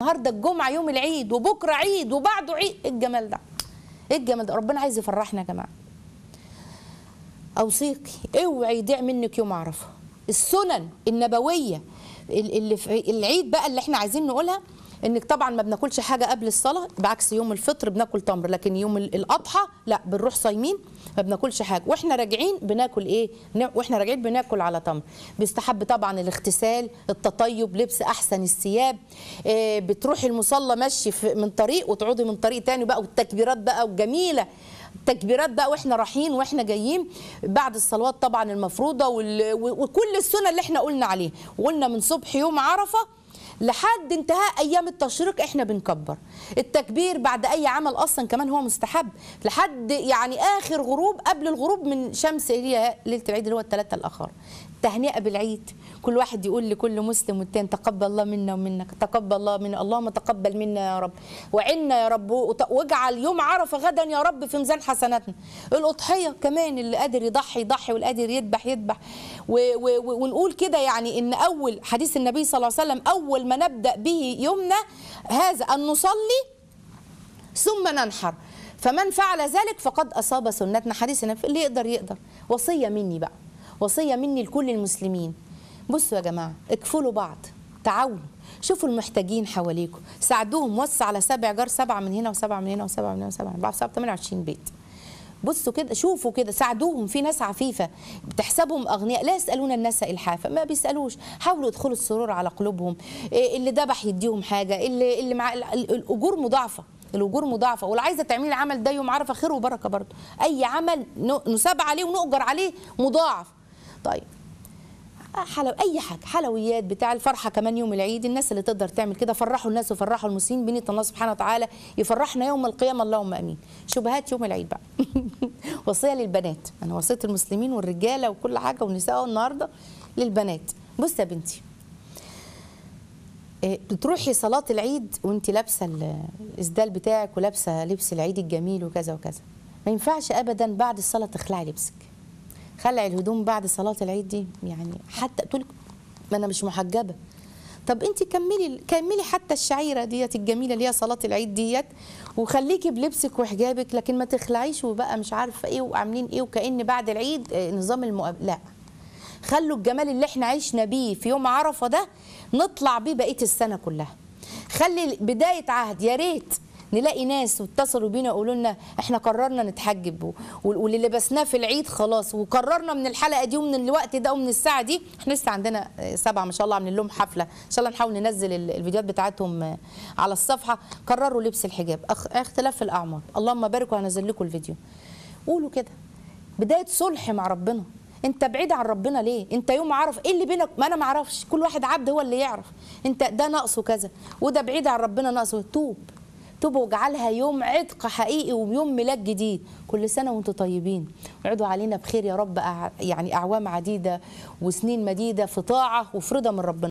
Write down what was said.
النهارده الجمعه يوم العيد وبكره عيد وبعده عيد ايه الجمال ده ايه الجمال ده ربنا عايز يفرحنا يا جماعه اوصيكي اوعي يضيع منك يوم عرفه السنن النبويه اللي في العيد بقى اللي احنا عايزين نقولها انك طبعا ما بناكلش حاجه قبل الصلاه بعكس يوم الفطر بناكل تمر لكن يوم الاضحى لا بنروح صايمين ما بناكلش حاجه واحنا راجعين بناكل ايه واحنا راجعين بناكل على تمر بيستحب طبعا الاغتسال التطيب لبس احسن الثياب إيه بتروحي المصلى مشي من طريق وتعودي من طريق تاني بقى والتكبيرات بقى والجميله التكبيرات بقى واحنا رايحين واحنا جايين بعد الصلوات طبعا المفروضه وكل السنه اللي احنا قلنا عليه وقلنا من صبح يوم عرفه لحد انتهاء ايام التشريق احنا بنكبر التكبير بعد اي عمل اصلا كمان هو مستحب لحد يعني اخر غروب قبل الغروب من شمس هي ليله العيد اللي هو الثلاثه الاخر تهنئه بالعيد كل واحد يقول لكل مسلم والتاني تقبل الله منا ومنك تقبل الله منا اللهم تقبل منا يا رب وعنا يا رب واجعل يوم عرفه غدا يا رب في ميزان حسناتنا الاضحيه كمان اللي قادر يضحي يضحي واللي قادر يذبح يذبح ونقول كده يعني ان اول حديث النبي صلى الله عليه وسلم اول ما نبدأ به يومنا هذا أن نصلي ثم ننحر فمن فعل ذلك فقد أصاب سنتنا حديث النبي اللي يقدر يقدر وصية مني بقى وصية مني لكل المسلمين بصوا يا جماعة اكفلوا بعض تعاونوا شوفوا المحتاجين حواليكم ساعدوهم وسع على سبع جار سبعة من هنا وسبعة من هنا وسبعة من هنا وسبعة من هنا وسبعة من هنا وسبعة من هنا هنا بيت بصوا كده شوفوا كده ساعدوهم في ناس عفيفه بتحسبهم اغنياء لا يسالون الناس الحافه ما بيسالوش حاولوا يدخلوا السرور على قلوبهم إيه، اللي ذبح يديهم حاجه اللي اللي مع الاجور مضاعفه الاجور مضاعفه واللي عايزه تعملي العمل ده يوم عرفه خير وبركه برضه اي عمل نساب عليه ونؤجر عليه مضاعف طيب حلو اي حاجه حلويات بتاع الفرحه كمان يوم العيد الناس اللي تقدر تعمل كده فرحوا الناس وفرحوا المسلمين بنيت الله سبحانه وتعالى يفرحنا يوم القيامه اللهم امين شبهات يوم العيد بقى وصيه للبنات انا وصيت المسلمين والرجاله وكل حاجه والنساء النهارده للبنات بص يا بنتي آه، بتروحي صلاة العيد وانت لابسة الإسدال بتاعك ولابسة لبس العيد الجميل وكذا وكذا ما ينفعش أبدا بعد الصلاة تخلعي لبسك خلع الهدوم بعد صلاه العيد دي يعني حتى تقول ما انا مش محجبه طب انت كملي كملي حتى الشعيره ديت الجميله اللي هي صلاه العيد ديت وخليكي بلبسك وحجابك لكن ما تخلعيش وبقى مش عارفه ايه وعاملين ايه وكان بعد العيد آه، نظام المقابل لا خلوا الجمال اللي احنا عشنا بيه في يوم عرفه ده نطلع بيه بقيه السنه كلها خلي بدايه عهد يا ريت نلاقي ناس واتصلوا بينا يقولوا لنا احنا قررنا نتحجب واللي لبسناه في العيد خلاص وقررنا من الحلقه دي ومن الوقت ده ومن الساعه دي احنا لسه عندنا سبعه ما شاء الله عاملين لهم حفله ان شاء الله نحاول ننزل الفيديوهات بتاعتهم على الصفحه قرروا لبس الحجاب اختلاف الاعمار اللهم بارك وهنزل لكم الفيديو قولوا كده بدايه صلح مع ربنا انت بعيد عن ربنا ليه انت يوم عارف ايه اللي بينك ما انا ما اعرفش كل واحد عبد هو اللي يعرف انت ده ناقصه كذا وده بعيد عن ربنا ناقصه توب توبوا واجعلها يوم عتق حقيقي ويوم ميلاد جديد كل سنه وانتم طيبين اقعدوا علينا بخير يا رب يعني اعوام عديده وسنين مديده في طاعه وفي رضا من ربنا